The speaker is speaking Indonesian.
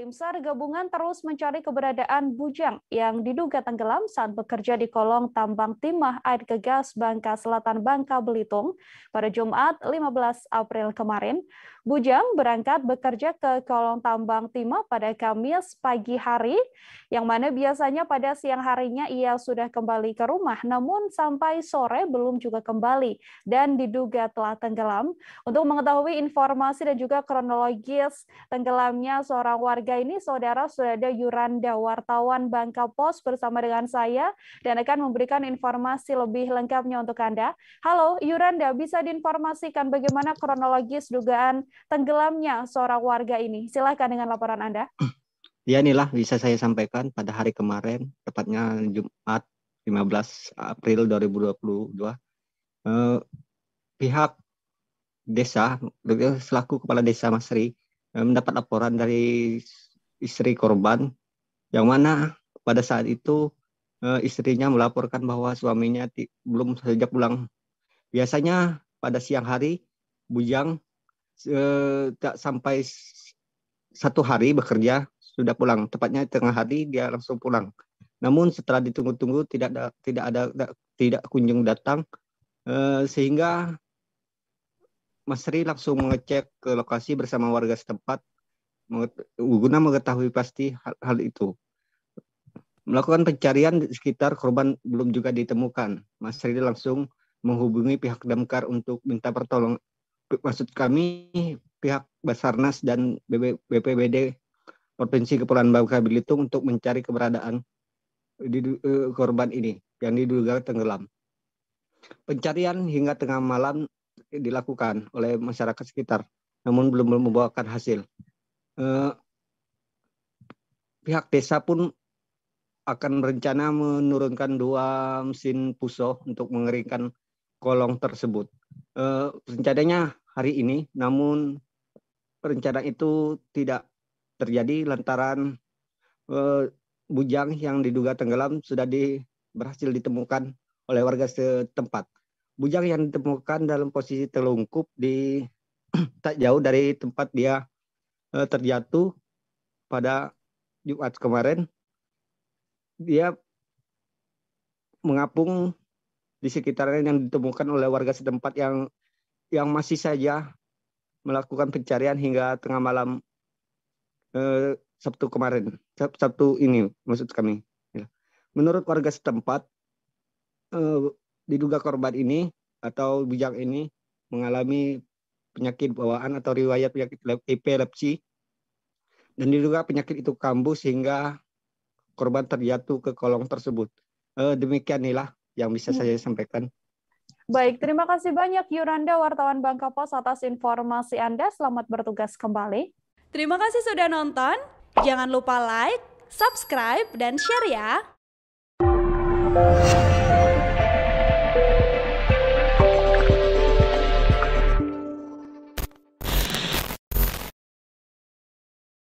Tim SAR gabungan terus mencari keberadaan Bujang yang diduga tenggelam saat bekerja di kolong tambang timah air gegas Bangka Selatan Bangka Belitung pada Jumat 15 April kemarin. Bujang berangkat bekerja ke kolong tambang timah pada Kamis pagi hari, yang mana biasanya pada siang harinya ia sudah kembali ke rumah, namun sampai sore belum juga kembali dan diduga telah tenggelam. Untuk mengetahui informasi dan juga kronologis tenggelamnya seorang warga olahraga ini saudara sudah ada Yuranda wartawan Bangka Pos bersama dengan saya dan akan memberikan informasi lebih lengkapnya untuk Anda. Halo Yuranda, bisa diinformasikan bagaimana kronologis dugaan tenggelamnya seorang warga ini? Silahkan dengan laporan Anda. Ya inilah bisa saya sampaikan pada hari kemarin, tepatnya Jumat 15 April 2022. Eh, pihak desa, selaku kepala desa Masri, Eh, mendapat laporan dari istri korban yang mana pada saat itu eh, istrinya melaporkan bahwa suaminya belum saja pulang. Biasanya pada siang hari bujang eh, tak sampai satu hari bekerja sudah pulang. Tepatnya tengah hari dia langsung pulang. Namun setelah ditunggu-tunggu tidak ada, tidak ada tidak kunjung datang sehingga Mas Sri langsung mengecek ke lokasi bersama warga setempat guna mengetahui pasti hal, hal itu. Melakukan pencarian di sekitar korban belum juga ditemukan. Mas Sri langsung menghubungi pihak damkar untuk minta pertolongan. Maksud kami pihak Basarnas dan BPBD Provinsi Kepulauan Bangka Belitung untuk mencari keberadaan di, uh, korban ini yang diduga tenggelam. Pencarian hingga tengah malam dilakukan oleh masyarakat sekitar, namun belum membawakan hasil. Eh, pihak desa pun akan berencana menurunkan dua mesin puso untuk mengeringkan kolong tersebut. Eh, rencananya hari ini, namun rencana itu tidak terjadi lantaran eh, bujang yang diduga tenggelam sudah di, berhasil ditemukan oleh warga setempat bujang yang ditemukan dalam posisi telungkup di tak jauh dari tempat dia eh, terjatuh pada Jumat kemarin. Dia mengapung di sekitarnya yang ditemukan oleh warga setempat yang yang masih saja melakukan pencarian hingga tengah malam eh, Sabtu kemarin, Sabtu ini maksud kami. Ya. Menurut warga setempat, eh, diduga korban ini atau bijak ini mengalami penyakit bawaan atau riwayat penyakit epilepsi dan diduga penyakit itu kambuh sehingga korban terjatuh ke kolong tersebut. Eh, inilah yang bisa hmm. saya sampaikan. Baik, terima kasih banyak Yuranda wartawan Bangka Pos atas informasi Anda. Selamat bertugas kembali. Terima kasih sudah nonton. Jangan lupa like, subscribe, dan share ya.